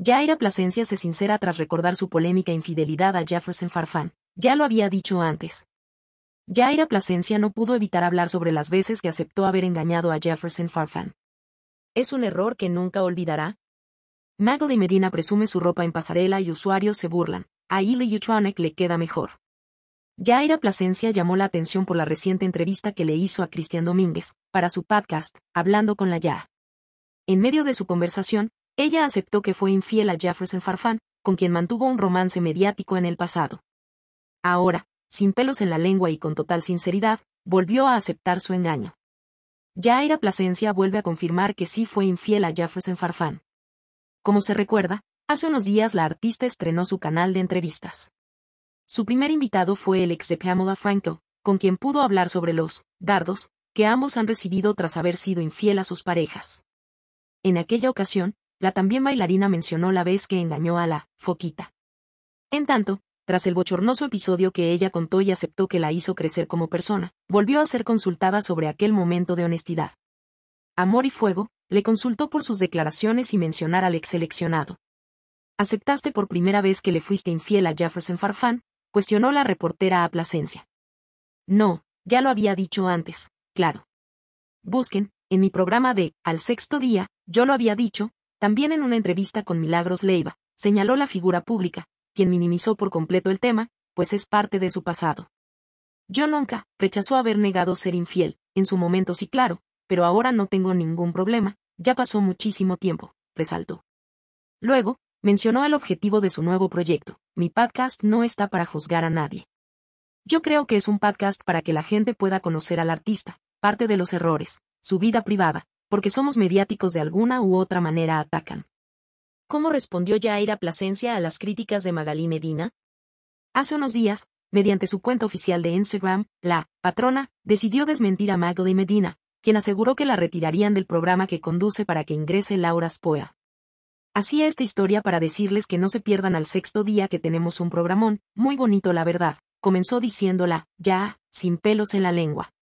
Jaira Plasencia se sincera tras recordar su polémica infidelidad a Jefferson Farfán. Ya lo había dicho antes. Jaira Plasencia no pudo evitar hablar sobre las veces que aceptó haber engañado a Jefferson Farfán. ¿Es un error que nunca olvidará? de Medina presume su ropa en pasarela y usuarios se burlan. A le Utronic le queda mejor. Yaira Plasencia llamó la atención por la reciente entrevista que le hizo a Cristian Domínguez, para su podcast, Hablando con la Ya. En medio de su conversación, ella aceptó que fue infiel a Jefferson Farfán, con quien mantuvo un romance mediático en el pasado. Ahora, sin pelos en la lengua y con total sinceridad, volvió a aceptar su engaño. Yaira Plasencia vuelve a confirmar que sí fue infiel a Jefferson Farfán. Como se recuerda, hace unos días la artista estrenó su canal de entrevistas. Su primer invitado fue el ex de Pamela Franco, con quien pudo hablar sobre los dardos que ambos han recibido tras haber sido infiel a sus parejas. En aquella ocasión, la también bailarina mencionó la vez que engañó a la foquita. En tanto, tras el bochornoso episodio que ella contó y aceptó que la hizo crecer como persona, volvió a ser consultada sobre aquel momento de honestidad. Amor y Fuego, le consultó por sus declaraciones y mencionar al ex seleccionado. Aceptaste por primera vez que le fuiste infiel a Jefferson Farfán, cuestionó la reportera a Placencia. No, ya lo había dicho antes, claro. Busquen, en mi programa de Al sexto día, yo lo había dicho, también en una entrevista con Milagros Leiva, señaló la figura pública, quien minimizó por completo el tema, pues es parte de su pasado. Yo nunca, rechazó haber negado ser infiel, en su momento sí claro, pero ahora no tengo ningún problema, ya pasó muchísimo tiempo, resaltó. Luego, mencionó el objetivo de su nuevo proyecto, mi podcast no está para juzgar a nadie. Yo creo que es un podcast para que la gente pueda conocer al artista, parte de los errores, su vida privada, porque somos mediáticos de alguna u otra manera atacan. ¿Cómo respondió Yaira Plasencia a las críticas de Magalí Medina? Hace unos días, mediante su cuenta oficial de Instagram, la patrona decidió desmentir a Magalí Medina, quien aseguró que la retirarían del programa que conduce para que ingrese Laura Spoa. Hacía esta historia para decirles que no se pierdan al sexto día que tenemos un programón, muy bonito la verdad, comenzó diciéndola, ya, sin pelos en la lengua.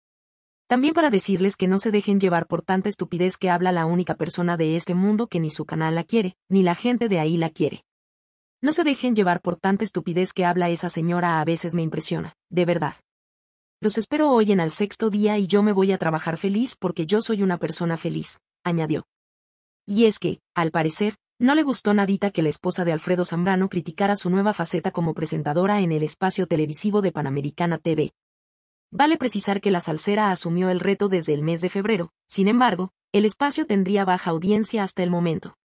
También para decirles que no se dejen llevar por tanta estupidez que habla la única persona de este mundo que ni su canal la quiere, ni la gente de ahí la quiere. No se dejen llevar por tanta estupidez que habla esa señora a veces me impresiona, de verdad. Los espero hoy en el sexto día y yo me voy a trabajar feliz porque yo soy una persona feliz, añadió. Y es que, al parecer, no le gustó nadita que la esposa de Alfredo Zambrano criticara su nueva faceta como presentadora en el espacio televisivo de Panamericana TV, Vale precisar que la salsera asumió el reto desde el mes de febrero, sin embargo, el espacio tendría baja audiencia hasta el momento.